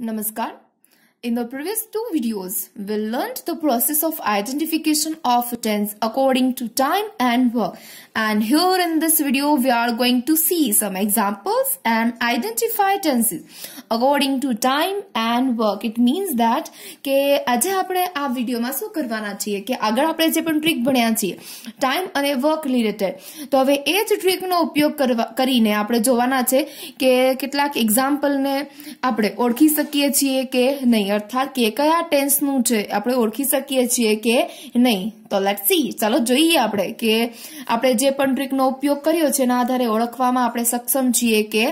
નમસ્કાર In the previous two videos, we learned the process of identification of tense according to time and work. And here in this video, we are going to see some examples and identify tenses according to time and work. It means that કે આજે આપણે આ વિડીયોમાં શું કરવાના છીએ કે આગળ આપણે જે પણ ટ્રીક ભણ્યા છીએ ટાઈમ અને વર્ક રિલેટેડ તો હવે એ જ ટ્રીકનો ઉપયોગ કરવા કરીને આપણે જોવાના છે કે કેટલાક એક્ઝામ્પલને આપણે ઓળખી શકીએ છીએ કે નહીં અર્થાત કે કયા ટેન્સનું છે આપણે ઓળખી શકીએ છીએ કે નહીં તો લેટ સી ચાલો જોઈએ આપણે કે આપણે જે પણ ટ્રીકનો ઉપયોગ કર્યો છે એના આધારે ઓળખવામાં આપણે સક્ષમ છીએ કે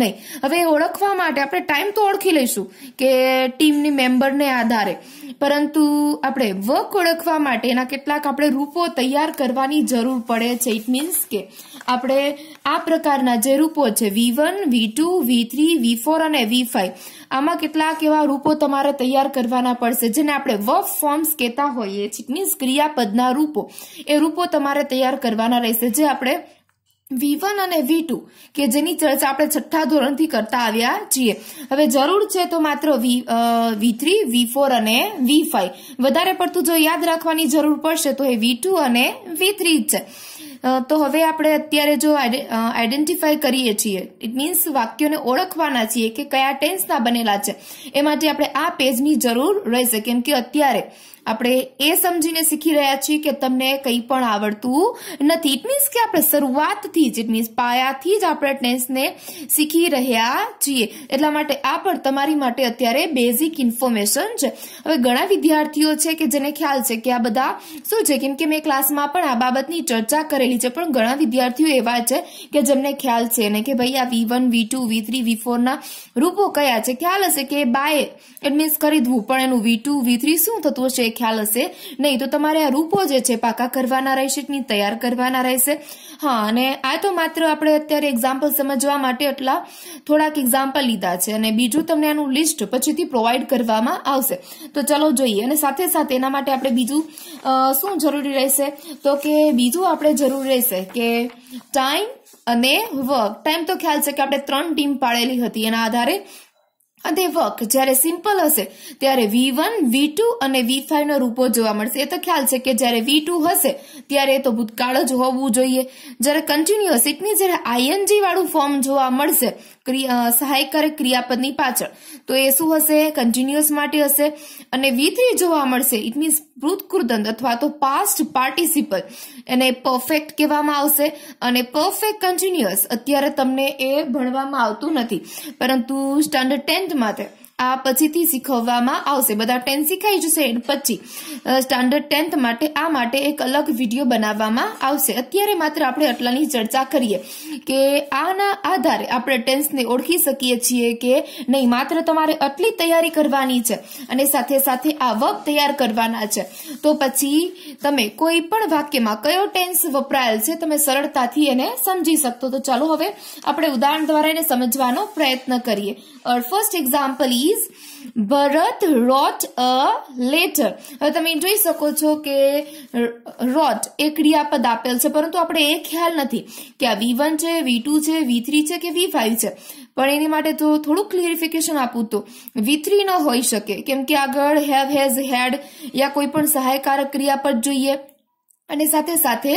નહીં હવે ઓળખવા માટે આપણે ટાઈમ તો ઓળખી લઈશું કે ટીમની મેમ્બરને આધારે પરંતુ આપણે વર્ક ઓળખવા માટે એના કેટલાક આપણે રૂપો તૈયાર કરવાની જરૂર પડે છે ઇટ મીન્સ કે આપણે આ પ્રકારના જે રૂપો છે V one V two V three V four અને વી ફાઈવ આમાં કેટલાક એવા રૂપો તમારે તૈયાર કરવાના પડશે જેને આપણે વર્ક ફોર્મ્સ કહેતા હોઈએ છીએ મીન્સ ક્રિયાપદના રૂપો એ રૂપો તમારે તૈયાર કરવાના રહેશે જે આપણે વી વન અને વી ટુ કે જેની ચર્ચા આપણે છઠ્ઠા ધોરણથી કરતા આવ્યા છીએ હવે જરૂર છે તો માત્ર વી વી થ્રી વી ફોર અને વી ફાઈવ વધારે પડતું જો યાદ રાખવાની જરૂર પડશે તો એ વી ટુ અને વી થ્રી જ છે તો હવે આપણે અત્યારે જો આઈડેન્ટિફાઈ કરીએ છીએ ઇટ મીન્સ વાક્યોને ઓળખવાના છીએ કે કયા ટેન્સના બનેલા છે એ માટે આપણે આ પેજની જરૂર રહેશે કેમ કે અત્યારે આપણે એ સમજીને શીખી રહ્યા છીએ કે તમને કંઈ પણ આવડતું નથી ઇટ મીન્સ કે આપણે શરૂઆતથી જ ઇટ મીન્સ પાયાથી જ આપણે ટેન્સને શીખી રહ્યા છીએ એટલા માટે આ પણ તમારી માટે અત્યારે બેઝિક ઇન્ફોર્મેશન છે હવે ઘણા વિદ્યાર્થીઓ છે કે જેને ખ્યાલ છે કે આ બધા શું છે કેમ કે મેં ક્લાસમાં પણ આ બાબતની ચર્ચા કરેલી છે પણ ઘણા વિદ્યાર્થીઓ એવા છે કે જેમને ખ્યાલ છે ને કે ભાઈ આ V one V two V three વી ફોરના રૂપો કયા છે ખ્યાલ હશે કે બાય ઇટ મીન્સ ખરીદવું પણ એનું વી ટુ વી થ્રી શું થતું હશે ખ્યાલ હશે નહીં તો તમારે આ રૂપો જે છે પાકા કરવાના રહેશે તૈયાર કરવાના રહેશે હા અને આ તો માત્ર આપણે અત્યારે એક્ઝામ્પલ સમજવા માટે એટલા થોડાક એક્ઝામ્પલ લીધા છે અને બીજું તમને આનું લિસ્ટ પછીથી પ્રોવાઈડ કરવામાં આવશે તો ચલો જોઈએ અને સાથે સાથે એના માટે આપણે બીજું શું જરૂરી રહેશે તો કે બીજું આપણે જરૂર રહેશે કે ટાઈમ અને વર્ક ટાઈમ તો ખ્યાલ છે કે આપણે ત્રણ ટીમ પાડેલી હતી એના આધારે અને વક જ્યારે સિમ્પલ હશે ત્યારે વી વન વી ટુ અને વી ફાઈવ નો રૂપો જોવા મળશે એ તો ખ્યાલ છે કે જ્યારે વી ટુ હશે ત્યારે એ તો ભૂતકાળ જ હોવું જોઈએ જ્યારે કન્ટિન્યુઅસ ઇટની જ્યારે આઈએનજી વાળું ફોર્મ જોવા મળશે સહાયકારક ક્રિયાપદની પાછળ તો એ શું હશે કન્ટિન્યુઅસ માટે હશે અને વી થ્રી જોવા મળશે ઇટ મીન્સ કૃતકૃદંત અથવા તો પાસ્ટ પાર્ટિસિપલ એને પરફેક્ટ કહેવામાં આવશે અને પરફેક્ટ કન્ટિન્યુઅસ અત્યારે તમને એ ભણવામાં આવતું નથી પરંતુ સ્ટાન્ડર્ડ ટેન grandmother આ પછીથી શીખવવામાં આવશે બધા ટેન શીખાઈ જશે પછી સ્ટાન્ડર્ડ ટેન્થ માટે આ માટે એક અલગ વિડીયો બનાવવામાં આવશે અત્યારે માત્ર આપણે આટલાની ચર્ચા કરીએ કે આના આધારે આપણે ટેન્સને ઓળખી શકીએ છીએ કે નહીં માત્ર તમારે આટલી તૈયારી કરવાની છે અને સાથે સાથે આ વર્ગ તૈયાર કરવાના છે તો પછી તમે કોઈ પણ વાક્યમાં કયો ટેન્સ વપરાયેલ છે તમે સરળતાથી એને સમજી શકતો તો ચાલો હવે આપણે ઉદાહરણ દ્વારા એને સમજવાનો પ્રયત્ન કરીએ ફર્સ્ટ એક્ઝામ્પલ ઈ is Bharat wrote a letter હવે તમે જોઈ શકો છો કે રોટ એ ક્રિયાપદ આપેલ છે પરંતુ આપણે એ ખ્યાલ નથી કે આ વી વન છે વી ટુ છે વી થ્રી છે કે વી ફાઈવ છે પણ એની માટે તો થોડું ક્લિયરિફિકેશન આપું તો વી થ્રી ન હોઈ શકે કેમ કે આગળ હેવ હેઝ હેડ યા કોઈ પણ સહાયકારક ક્રિયાપદ જોઈએ અને સાથે સાથે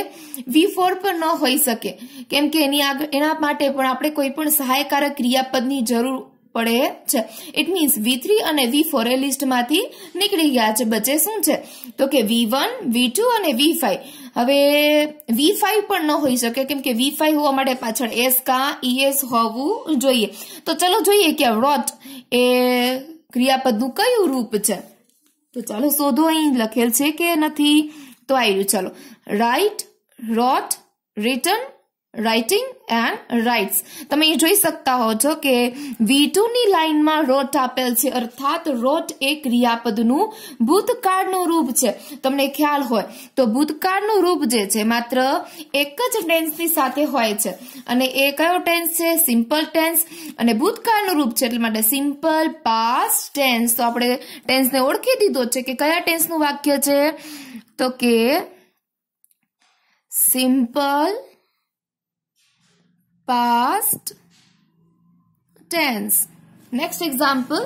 વી ફોર પણ ન હોઈ શકે કેમ કે એની આગળ એના માટે પણ આપણે કોઈ પણ સહાયકારક ક્રિયાપદની જરૂર પડે છે ઇટ મીન્સ વી થ્રી અને વી ફોર એ લિસ્ટમાંથી નીકળી ગયા છે બચે શું છે તો કે વી વન વી ટુ અને વી ફાઈવ હવે વી ફાઈવ પણ ન હોઈ શકે કેમ કે વી ફાઈવ હોવા માટે પાછળ એસ કા ઈએસ e હોવું જોઈએ તો ચલો જોઈએ કે વ્રોટ એ ક્રિયાપદનું કયું રૂપ છે તો ચાલો શોધો અહીં લખેલ છે કે નથી તો આવ્યું ચાલો write wrote written writing and writes તમે એ જોઈ શકતા હો છો કે વી ની લાઇનમાં રોટ આપેલ છે અર્થાત રોટ એ ક્રિયાપદનું ભૂતકાળનું રૂપ છે તમને ખ્યાલ હોય તો ભૂતકાળનું રૂપ જે છે માત્ર એક જ ટેન્સની સાથે હોય છે અને એ કયો ટેન્સ છે સિમ્પલ ટેન્સ અને ભૂતકાળનું રૂપ છે એટલે માટે સિમ્પલ પાસ્ટ ટેન્સ તો આપણે ટેન્સને ઓળખી દીધો છે કે કયા ટેન્સનું વાક્ય છે તો કે simple past tense next example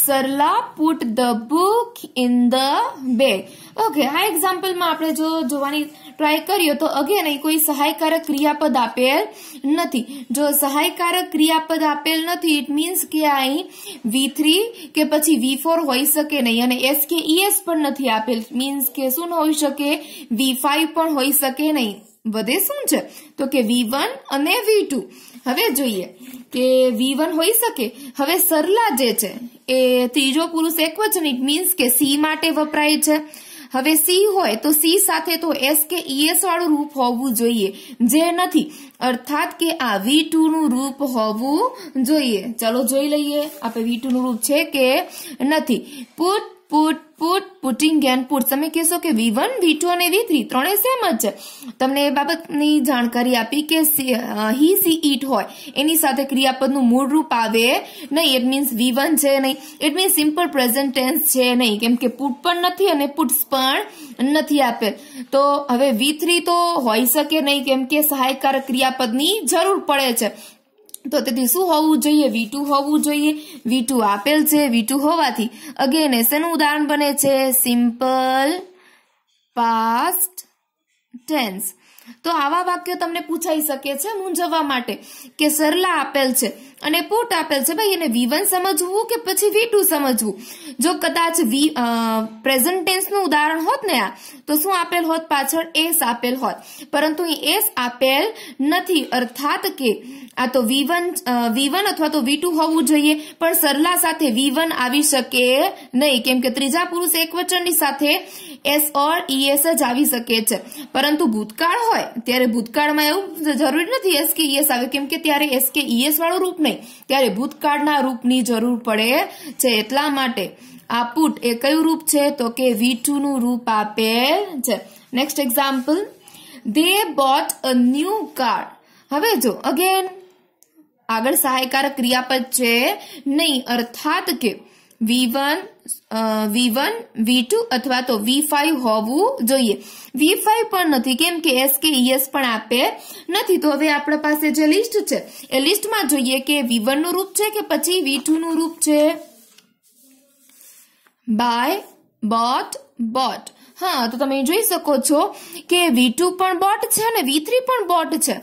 Sarla put the book in the bag okay આ એક્ઝામ્પલમાં આપણે જો જોવાની ટ્રાય કરીએ તો અગેન અહીં કોઈ સહાયકારક ક્રિયાપદ આપેલ નથી જો સહાયકારક ક્રિયાપદ આપેલ નથી ઇટ મીન્સ કે અહીં વી થ્રી કે પછી વી ફોર હોઈ શકે નહીં અને એસ કે ઈએસ પણ નથી આપેલ મીન્સ કે શું હોઈ શકે વી ફાઈવ પણ હોઈ શકે નહીં વધે શું છે તો કે વી વન અને વી ટુ હવે જોઈએ કે વી વન હોઈ શકે હવે સરલા જે છે એ ત્રીજો પુરુષ ઇટ મીન્સ કે સી માટે વપરાય છે હવે સી હોય તો સી સાથે તો એસ કે ઈએસ વાળું રૂપ હોવું જોઈએ જે નથી અર્થાત કે આ વી નું રૂપ હોવું જોઈએ ચલો જોઈ લઈએ આપણે વી નું રૂપ છે કે નથી put put put putting and put તમે કહેશો કે વી વન વી ટુ અને વી થ્રી ત્રણેય સેમ જ છે તમને એ બાબતની જાણકારી આપી કે હી સી ઇટ હોય એની સાથે ક્રિયાપદનું મૂળ રૂપ આવે નહીં ઇટ મીન્સ વી વન છે નહીં it means simple present tense છે નહીં કેમ કે પુટ પણ નથી અને પુટ્સ પણ નથી આપેલ તો હવે વી થ્રી તો હોઈ શકે નહીં કેમ કે સહાયકારક ક્રિયાપદની જરૂર પડે છે તો તેથી શું હોવું જોઈએ વી હોવું જોઈએ વી ટુ આપેલ છે વી હોવાથી અગેન એ ઉદાહરણ બને છે સિમ્પલ પાસ્ટ ટેન્સ તો આવા વાક્યો તમને પૂછાઈ શકે છે મૂંઝવવા માટે કે સરલા આપેલ છે અને પોટ આપેલ છે ભાઈ એને વી વન સમજવું કે પછી વી ટુ સમજવું જો કદાચ વી પ્રેઝન્ટ ઉદાહરણ હોત ને આ તો શું આપેલ હોત પાછળ એસ આપેલ હોત પરંતુ એસ આપેલ નથી અર્થાત કે આ તો વી વન અથવા તો વી હોવું જોઈએ પણ સરલા સાથે વી આવી શકે નહીં કેમ કે ત્રીજા પુરુષ એકવચનની સાથે એસ ઓર ઈએસ જ આવી શકે છે પરંતુ ભૂતકાળ હોય ત્યારે ભૂતકાળમાં એવું જરૂરી નથી એસ કે ઈએસ આવે કેમ કે ત્યારે એસ કે ઈએસ વાળું રૂપ નહીં ત્યારે ભૂતકાળના રૂપની જરૂર પડે છે એટલા માટે આ પુટ એ કયું રૂપ છે તો કે વી નું રૂપ આપે છે next example they bought a new car હવે જો અગેન આગળ સહાયકારક ક્રિયાપદ છે નહીં અર્થાત કે V one V one V two અથવા તો વી ફાઈવ હોવું જોઈએ વી ફાઈવ પણ નથી કેમ કે એસ કે ઈએસ પણ આપે નથી તો હવે આપણા પાસે જે લિસ્ટ છે એ લિસ્ટમાં જોઈએ કે વી વનનું રૂપ છે કે પછી વી ટુનું રૂપ છે બાય બોટ બોટ હા તો તમે જોઈ શકો છો કે વી ટુ પણ બોટ છે અને વી થ્રી પણ બોટ છે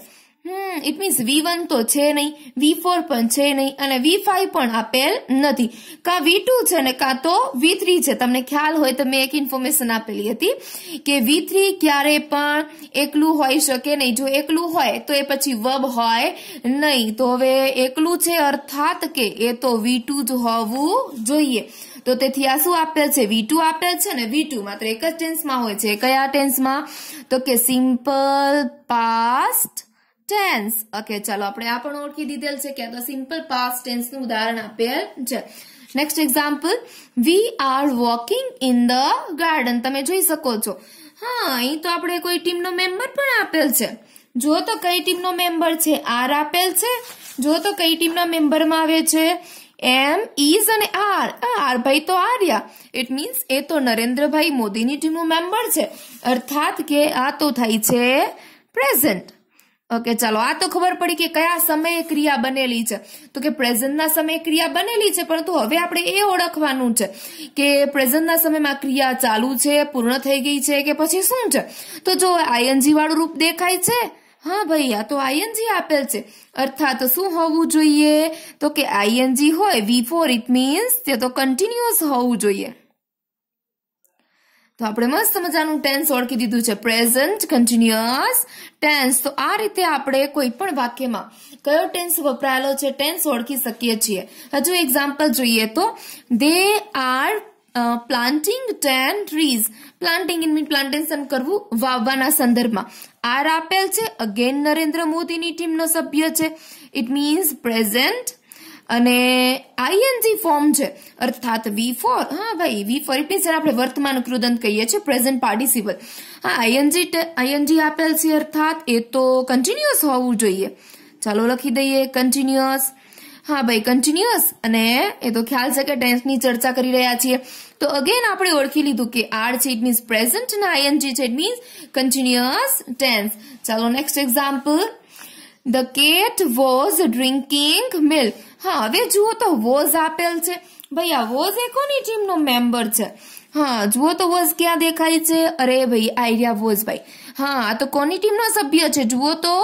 hmm it means V one તો છે નહીં વી ફોર પણ છે નહીં અને વી ફાઈવ પણ આપેલ નથી કાં વી ટુ છે ને કાં તો વી થ્રી છે તમને ખ્યાલ હોય તો મેં એક ઇન્ફોર્મેશન આપેલી હતી કે વી થ્રી ક્યારે પણ એકલું હોઈ શકે નહીં જો એકલું હોય તો એ પછી વબ હોય નહીં તો હવે એકલું છે અર્થાત કે એ તો વી ટુ જ હોવું જોઈએ તો તેથી આ શું આપેલ છે વી ટુ આપેલ છે ને વી ટુ માત્ર એક જ ટેન્સમાં હોય છે કયા ટેન્સમાં તો કે સિમ્પલ પાસ્ટ ટેન્સ ઓકે ચાલો આપણે આ પણ ઓળખી દીધેલ છે કે તો સિમ્પલ પાસ્ટ ટેન્સનું ઉદાહરણ આપેલ છે next example we are walking in the garden તમે જોઈ શકો છો હા અહીં તો આપણે કોઈ ટીમનો મેમ્બર પણ આપેલ છે જો તો કઈ ટીમનો મેમ્બર છે આર આપેલ છે જો તો કઈ ટીમના મેમ્બરમાં આવે છે એમ ઇઝ e અને આર આર ભાઈ તો આર્યા ઇટ મીન્સ એ તો નરેન્દ્રભાઈ મોદીની ટીમનો મેમ્બર છે અર્થાત કે આ તો થાય છે પ્રેઝન્ટ ઓકે ચાલો આ તો ખબર પડી કે કયા સમયે ક્રિયા બનેલી છે તો કે પ્રેઝન્ટના સમયે ક્રિયા બનેલી છે પરંતુ હવે આપણે એ ઓળખવાનું છે કે પ્રેઝન્ટના સમયમાં ક્રિયા ચાલુ છે પૂર્ણ થઈ ગઈ છે કે પછી શું છે તો જો આઈએનજી વાળું રૂપ દેખાય છે હા ભાઈ આ તો આઈએનજી આપેલ છે અર્થાત શું હોવું જોઈએ તો કે આઈએનજી હોય વી ફોર ઇટ મીન્સ તે તો કન્ટિન્યુઅસ હોવું જોઈએ તો આપણે મસ્ત મજાનું ટેન્સ ઓળખી દીધું છે પ્રેઝન્ટ કન્ટિન્યુઅસ ટેન્સ તો આ રીતે આપણે કોઈ પણ વાક્યમાં કયો ટેન્સ વપરાયેલો છે ટેન્સ ઓળખી શકીએ છીએ હજુ એક્ઝામ્પલ જોઈએ તો they are planting ten trees planting in mean plantation કરવું વાવવાના સંદર્ભમાં આર આપેલ છે અગેન નરેન્દ્ર મોદીની ટીમનો સભ્ય છે ઇટ મીન્સ પ્રેઝન્ટ અને આઈએનજી ફોર્મ છે અર્થાત વી ફોર હા ભાઈ વી ફોર એટલે જ્યારે આપણે વર્તમાન કૃદંત કહીએ છીએ પ્રેઝન્ટ પાર્ટિસિપલ હા આઈએનજી આઈએનજી આપેલ છે અર્થાત એ તો કન્ટિન્યુઅસ હોવું જોઈએ ચાલો લખી દઈએ કન્ટિન્યુઅસ હા ભાઈ કન્ટિન્યુઅસ અને એ તો ખ્યાલ છે કે ટેન્સની ચર્ચા કરી રહ્યા છીએ તો અગેન આપણે ઓળખી લીધું કે આર છે ઇટ મીન્સ પ્રેઝન્ટ અને આઈએનજી છે ઇટ મીન્સ કન્ટિન્યુઅસ ટેન્સ ચાલો next example the cat was drinking milk હા હવે જુઓ તો વોઝ આપેલ છે ભઈ આ વોઝ હે કોની ટીમનો મેમ્બર છે હા જો તો વોઝ કેા દેખાઈ છે અરે ભઈ આઈડિયા વોઝ ભાઈ હા આ તો કોની ટીમનો સભ્ય છે જુઓ તો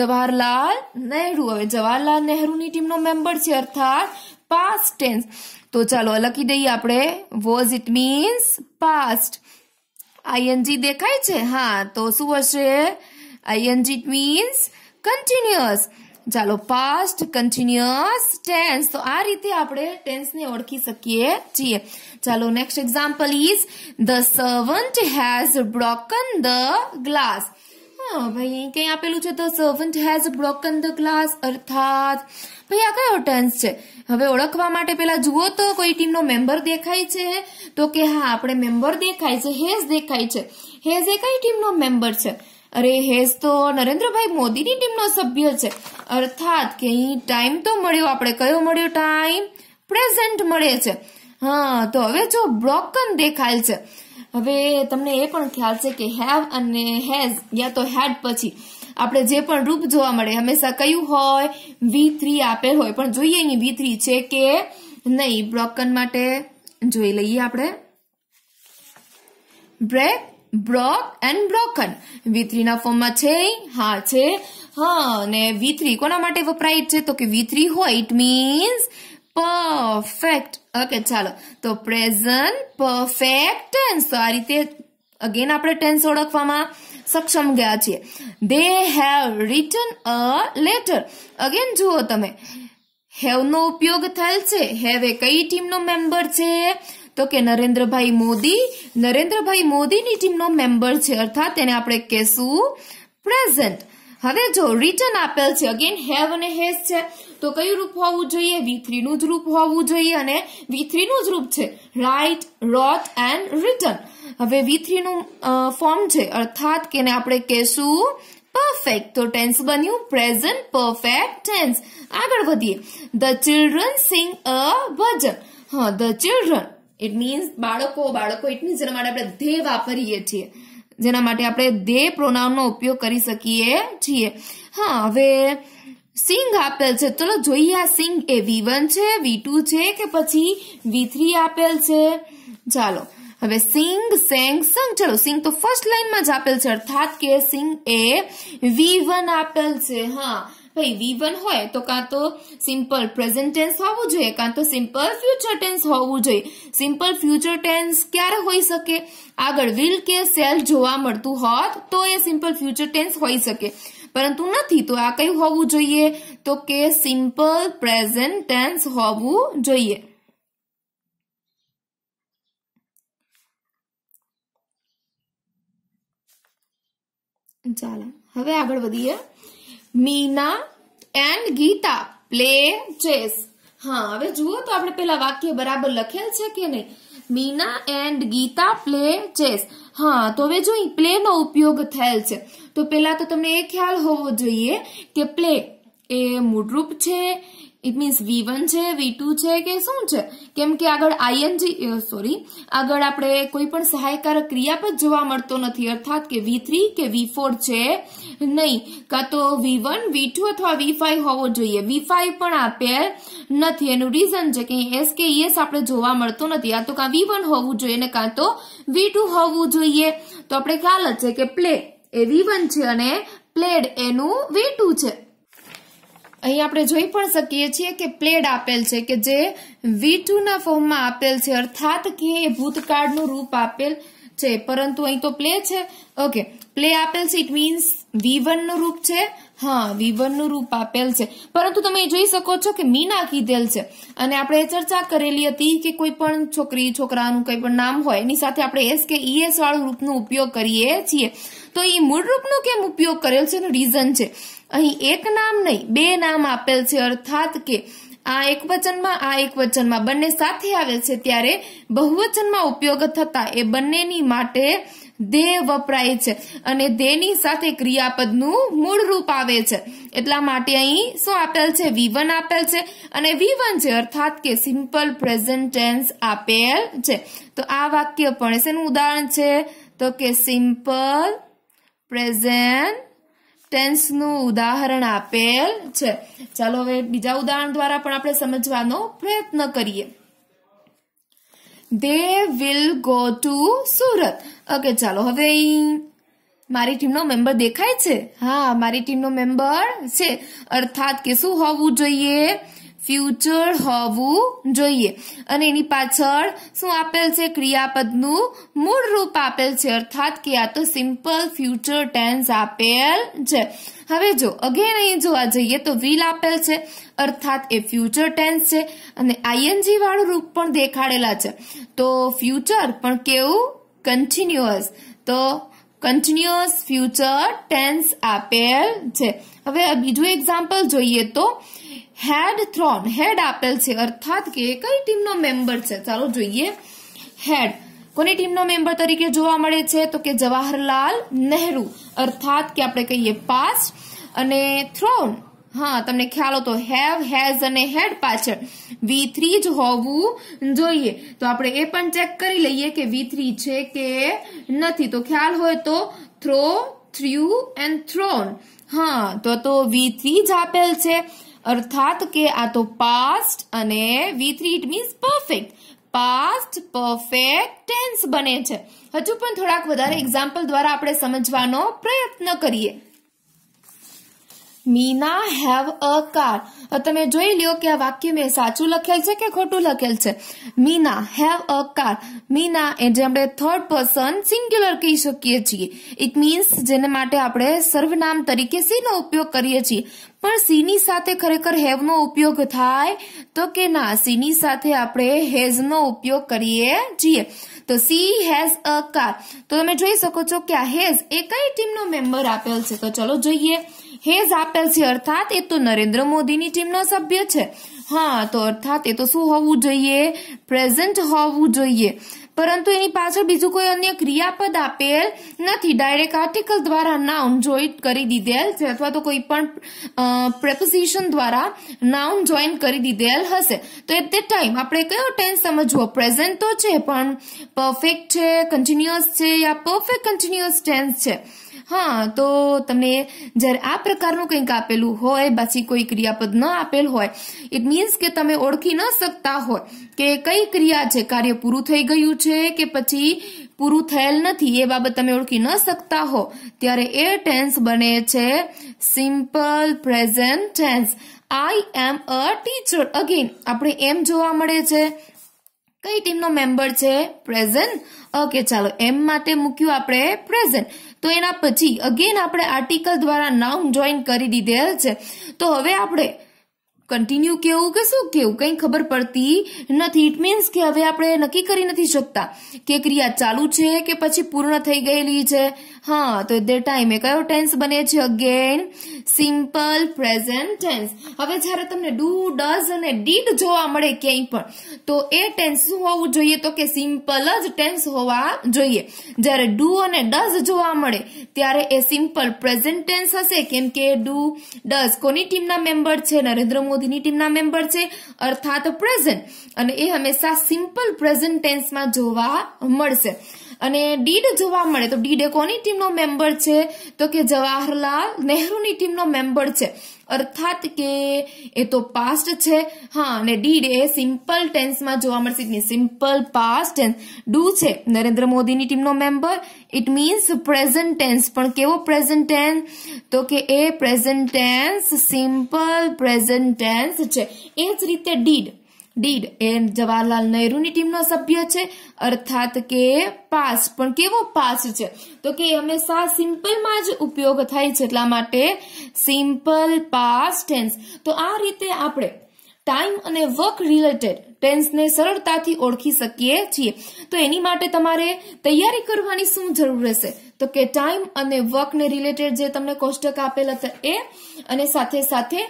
જવાહરલાલ નેહરુ જવાહરલાલ નેહરુની ટીમનો મેમ્બર છે અર્થાત પાસ્ટ ટેન્સ તો ચાલો અલખી દઈએ આપણે was it means past I N G દેખાય છે હા તો શું હશે આઈએનજી મીન્સ કન્ટિન્યુઅસ ચાલો પાસ્ટ કન્ટિન્યુઅસ ટેન્સ તો આ રીતે આપણે ટેન્સને ઓળખી શકીએ છીએ ચાલો next example is the servant has broken the glass ભાઈ કઈ આપેલું છે the servant has broken the glass અર્થાત ભાઈ આ કયો ટેન્સ છે હવે ઓળખવા માટે પેલા જુઓ તો કોઈ ટીમનો મેમ્બર દેખાય છે તો કે હા આપણે મેમ્બર દેખાય છે હેઝ દેખાય છે હેઝ એ કઈ ટીમનો મેમ્બર છે અરે હેઝ તો નરેન્દ્રભાઈ મોદીની ટીમનો સભ્ય છે અર્થાત કે અહીં ટાઈમ તો મળ્યો આપણે કયો મળ્યો ટાઈમ પ્રેઝન્ટ મળે છે હા તો હવે જો બ્રોકન દેખાય છે હવે તમને એ પણ ખ્યાલ છે કે હેવ અને હેઝ યા તો હેડ પછી આપણે જે પણ રૂપ જોવા મળે હંમેશા કયું હોય વી થ્રી આપેલ હોય પણ જોઈએ અહીં વી થ્રી છે કે નહીં બ્રોકન માટે જોઈ લઈએ આપણે break broke and broken V થ્રીના ફોર્મમાં છે હા છે હા અને વી થ્રી કોના માટે વપરાય છે તો કે વી થ્રી હોય ઇટ મીન્સ પરફેક્ટ ઓકે ચાલો તો પ્રેઝન્ટ પરફેક્ટ ટેન્સ તો આ રીતે અગેન આપણે ટેન્સ ઓળખવામાં સક્ષમ ગયા છીએ they have written a letter again જુઓ તમે હેવનો ઉપયોગ થયેલ છે હેવ એ કઈ ટીમનો મેમ્બર છે તો કે નરેન્દ્રભાઈ મોદી નરેન્દ્રભાઈ મોદીની ટીમનો મેમ્બર છે અર્થાત તેને આપણે કહેશું પ્રેઝન્ટ હવે જો રિટર્ન આપેલ છે અગેન હેવ અને હેઝ છે તો કયું રૂપ હોવું જોઈએ વી થ્રીનું જ રૂપ હોવું જોઈએ અને વી થ્રીનું જ રૂપ છે રાઇટ રોટ એન્ડ રિટર્ન હવે વી થ્રીનું ફોર્મ છે અર્થાત કે આપણે કહેશું પરફેક્ટ તો ટેન્સ બન્યું પ્રેઝન્ટ પરફેક્ટ ટેન્સ આગળ વધીએ ધ ચિલ્ડ્રન સિંગ અ ભજન હા ધ ચિલ્ડ્રન ઇટ મીન્સ બાળકો બાળકો ઇટ મીન્સ જેના માટે આપણે ધે વાપરીએ છીએ જેના માટે આપણે દે પ્રોનાઉનનો ઉપયોગ કરી શકીએ છીએ હા હવે સિંગ આપેલ છે ચલો જોઈએ આ સિંગ એ વી વન છે વી છે કે પછી વી થ્રી આપેલ છે ચાલો હવે સિંગ સેંગ સંગ ચલો સિંગ તો ફર્સ્ટ લાઈનમાં જ આપેલ છે અર્થાત કે સિંગ એ વી વન આપેલ છે હા ભાઈ વી વન હોય તો કાં તો સિમ્પલ પ્રેઝન્ટ ટેન્સ હોવું જોઈએ કાં તો સિમ્પલ ફ્યુચર ટેન્સ હોવું જોઈએ સિમ્પલ ફ્યુચર ટેન્સ ક્યારે હોઈ શકે આગળ વિલ કે સેલ જોવા મળતું હોત તો એ સિમ્પલ ફ્યુચર ટેન્સ હોઈ શકે પરંતુ નથી તો આ કયું હોવું જોઈએ તો કે સિમ્પલ પ્રેઝન્ટ ટેન્સ હોવું જોઈએ ચાલો હવે આગળ વધીએ Meena and Geeta play chess હા હવે જુઓ તો આપણે પેલા વાક્ય બરાબર લખેલ છે કે નહીં Meena and Geeta play chess હા તો હવે જો પ્લે નો ઉપયોગ થયેલ છે તો પેલા તો તમને એ ખ્યાલ હોવો જોઈએ કે પ્લે એ મૂળરૂપ છે ઇટ મીન્સ વી વન છે વી ટુ છે કે શું છે કેમ કે આગળ આઈએનજી સોરી આગળ આપણે કોઈ પણ સહાયકારક ક્રિયાપદ જોવા મળતો નથી અર્થાત કે વી થ્રી કે વી ફોર છે નહીં કાં તો વી વન વી ટુ અથવા વી ફાઈવ હોવો જોઈએ વી ફાઈવ પણ આપે નથી એનું રીઝન છે કે એસ કે ઈએસ e આપણે જોવા મળતો નથી આ તો કાં વી વન હોવું જોઈએ ને કાં તો વી ટુ હોવું જોઈએ તો આપણે ખ્યાલ જ છે કે પ્લે એ વી વન છે અને પ્લેડ એનું વી ટુ છે અહીં આપણે જોઈ પણ શકીએ છીએ કે પ્લેડ આપેલ છે કે જે વી ના ફોર્મમાં આપેલ છે અર્થાત કે એ ભૂતકાળનું રૂપ આપેલ છે પરંતુ અહીં તો પ્લે છે ઓકે પ્લે આપેલ છે ઇટ મીન્સ વી નું રૂપ છે હા વી નું રૂપ આપેલ છે પરંતુ તમે જોઈ શકો છો કે મીના કીધેલ છે અને આપણે એ ચર્ચા કરેલી હતી કે કોઈ પણ છોકરી છોકરાનું કંઈ પણ નામ હોય એની સાથે આપણે એસ કે ઈએસ e વાળું રૂપનો ઉપયોગ કરીએ છીએ તો એ મૂળરૂપનો કેમ ઉપયોગ કરેલ છે એનું રીઝન છે અહીં એક નામ નહીં બે નામ આપેલ છે અર્થાત કે આ એક વચનમાં આ એક વચનમાં બંને સાથે આવે છે ત્યારે બહુવચનમાં ઉપયોગ થતા એ બંનેની માટે દેહ વપરાય છે અને દેહની સાથે ક્રિયાપદનું મૂળ રૂપ આવે છે એટલા માટે અહીં શું આપેલ છે વિવન આપેલ છે અને વિવન છે અર્થાત કે સિમ્પલ પ્રેઝન્ટ આપેલ છે તો આ વાક્ય પણ શેનું ઉદાહરણ છે તો કે સિમ્પલ પ્રેઝન્ટ ટેન્સનું ઉદાહરણ આપેલ છે ચાલો હવે બીજા ઉદાહરણ દ્વારા પણ આપણે સમજવાનો પ્રયત્ન કરીએ they will go to Surat okay ચાલો હવે મારી ટીમનો મેમ્બર દેખાય છે હા મારી ટીમનો મેમ્બર છે અર્થાત કે શું હોવું જોઈએ ફ્યુચર હોવું જોઈએ અને એની પાછળ શું આપેલ છે ક્રિયાપદનું મૂળ રૂપ આપેલ છે અર્થાત કે આ તો સિમ્પલ ફ્યુચર ટેન્સ આપેલ છે હવે જો અગેન અહીં જોવા જઈએ તો વિલ આપેલ છે અર્થાત એ ફ્યુચર ટેન્સ છે અને આઈએનજી વાળું રૂપ પણ દેખાડેલા છે તો ફ્યુચર પણ કેવું કન્ટિન્યુઅસ તો કન્ટિન્યુઅસ ફ્યુચર ટેન્સ આપેલ છે હવે બીજું એક્ઝામ્પલ જોઈએ તો હેડ થ્રોન હેડ આપેલ છે અર્થાત કે કઈ ટીમનો મેમ્બર છે ચાલો જોઈએ હેડ કોની ટીમનો મેમ્બર તરીકે જોવા મળે છે તો કે જવાહરલાલ નહેરુ અર્થાત કે આપણે કહીએ પાસ્ટ અને થ્રોન હા તમને ખ્યાલ હતો હેવ હેઝ અને હેડ પાછળ વી થ્રી જ હોવું જોઈએ તો આપણે એ પણ ચેક કરી લઈએ કે વી થ્રી છે કે નથી તો ખ્યાલ હોય તો થ્રો થ્રુ એન્ડ થ્રોન હા તો તો વી થ્રી જ આપેલ છે અર્થાત કે આ તો પાસ્ટ અને V three it means perfect past perfect tense બને છે હજુ પણ થોડાક વધારે એક્ઝામ્પલ દ્વારા આપણે સમજવાનો પ્રયત્ન કરીએ મીના હેવ અ કાર તમે જોઈ લ્યો કે આ વાક્ય મેં સાચું લખેલ છે કે ખોટું લખેલ છે Meena have a car Meena એ જે આપણે થર્ડ પર્સન સિંગ્યુલર કહી શકીએ છીએ ઇટ મીન્સ જેને માટે આપણે સર્વનામ તરીકે સીનો ઉપયોગ કરીએ છીએ પણ સીની સાથે ખરેખર હેવનો ઉપયોગ થાય તો કે ના સીની સાથે આપણે હેઝનો ઉપયોગ કરીએ છીએ તો સી હેઝ અ કાર તો તમે જોઈ શકો છો કે આ હેઝ એ કઈ ટીમનો મેમ્બર આપેલ છે તો ચલો જોઈએ હેઝ આપેલ છે અર્થાત એ તો નરેન્દ્ર મોદીની ટીમનો સભ્ય છે હા તો અર્થાત એ તો શું હોવું જોઈએ પ્રેઝન્ટ હોવું જોઈએ પરંતુ એની પાછળ બીજું કોઈ અન્ય ક્રિયાપદ આપેલ નથી ડાયરેક્ટ આર્ટિકલ દ્વારા નાઉન જોઈન કરી દીધેલ છે અથવા તો કોઈ પણ પ્રેપોઝિશન દ્વારા નાઉન જોઈન કરી દીધેલ હશે તો એટ ધ ટાઈમ આપણે કયો ટેન્સ સમજવો પ્રેઝન્ટ તો છે પણ પરફેક્ટ છે કન્ટિન્યુઅસ છે યા પરફેક્ટ કન્ટિન્યુઅસ ટેન્સ છે હા તો તમને જ્યારે આ પ્રકારનું કંઈક આપેલું હોય પછી કોઈ ક્રિયાપદ ન આપેલ હોય ઇટ મીન્સ કે તમે ઓળખી ન શકતા હોય કે કઈ ક્રિયા છે કાર્ય પૂરું થઈ ગયું છે કે પછી પૂરું થયેલ નથી એ બાબત તમે ઓળખી ન શકતા હો ત્યારે એ ટેન્સ બને છે simple present tense I am a teacher again આપણે એમ જોવા મળે છે કઈ ટીમનો મેમ્બર છે પ્રેઝન્ટ ઓકે ચાલો એમ માટે મૂક્યું આપણે પ્રેઝન્ટ તો એના પછી અગેન આપણે આર્ટિકલ દ્વારા નામ જોઈન કરી દીધેલ છે તો હવે આપણે કન્ટિન્યુ કેવું કે શું કેવું કંઈ ખબર પડતી નથી ઇટ મીન્સ કે હવે આપણે નક્કી કરી નથી શકતા કે ક્રિયા ચાલુ છે કે પછી પૂર્ણ થઈ ગયેલી છે હા તો તે ટાઈમે કયો ટેન્સ બને છે અગેન સિમ્પલ પ્રેઝન્ટ ટેન્સ હવે જ્યારે તમને ડુ ડઝ અને ડીડ જોવા મળે ક્યાંય પણ તો એ ટેન્સ શું હોવું જોઈએ તો કે સિમ્પલ જ ટેન્સ હોવા જોઈએ જ્યારે ડુ અને ડઝ જોવા મળે ત્યારે એ સિમ્પલ પ્રેઝન્ટ ટેન્સ હશે કેમ કે ડુ ડઝ કોની ટીમના મેમ્બર છે નરેન્દ્ર મોદીની ટીમના મેમ્બર છે અર્થાત પ્રેઝન્ટ અને એ હંમેશા સિમ્પલ પ્રેઝન્ટ ટેન્સમાં જોવા મળશે અને ડીડ જોવા મળે તો ડીડ એ કોની ટીમનો મેમ્બર છે તો કે જવાહરલાલ નેહરુની ટીમનો મેમ્બર છે અર્થાત કે એ તો પાસ્ટ છે હા અને ડીડ એ સિમ્પલ ટેન્સમાં જોવા મળશે સિમ્પલ પાસ્ટ ટેન્સ ડુ છે નરેન્દ્ર મોદીની ટીમનો member it means present tense પણ કેવો પ્રેઝન્ટ ટેન્સ તો કે એ present tense simple present tense છે એ જ રીતે ડીડ ડીડ એ જવાહરલાલ નહેરુની ટીમનો સભ્ય છે અર્થાત કે પાસ પણ કેવો પાસ છે તો કે હંમેશા સિમ્પલમાં જ ઉપયોગ થાય છે એટલા માટે સિમ્પલ પાસ ટેન્સ તો આ રીતે આપણે ટાઈમ અને વર્ક રિલેટેડ ટેન્સને સરળતાથી ઓળખી શકીએ છીએ તો એની માટે તમારે તૈયારી કરવાની શું જરૂર રહેશે તો કે ટાઈમ અને વર્કને રિલેટેડ જે તમને કોષ્ટક આપેલ હતા એ અને સાથે સાથે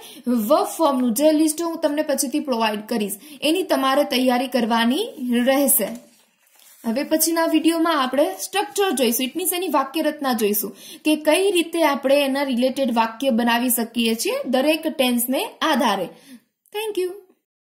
વર્ક ફોર્મનું જે લિસ્ટ હું તમને પછીથી પ્રોવાઈડ કરીશ એની તમારે તૈયારી કરવાની રહેશે હવે પછીના વિડીયોમાં આપણે સ્ટ્રક્ચર જોઈશું ઇટ મીન્સ એની વાક્ય રચના જોઈશું કે કઈ રીતે આપણે એના રિલેટેડ વાક્ય બનાવી શકીએ છીએ દરેક ટેન્સને આધારે થેન્ક યુ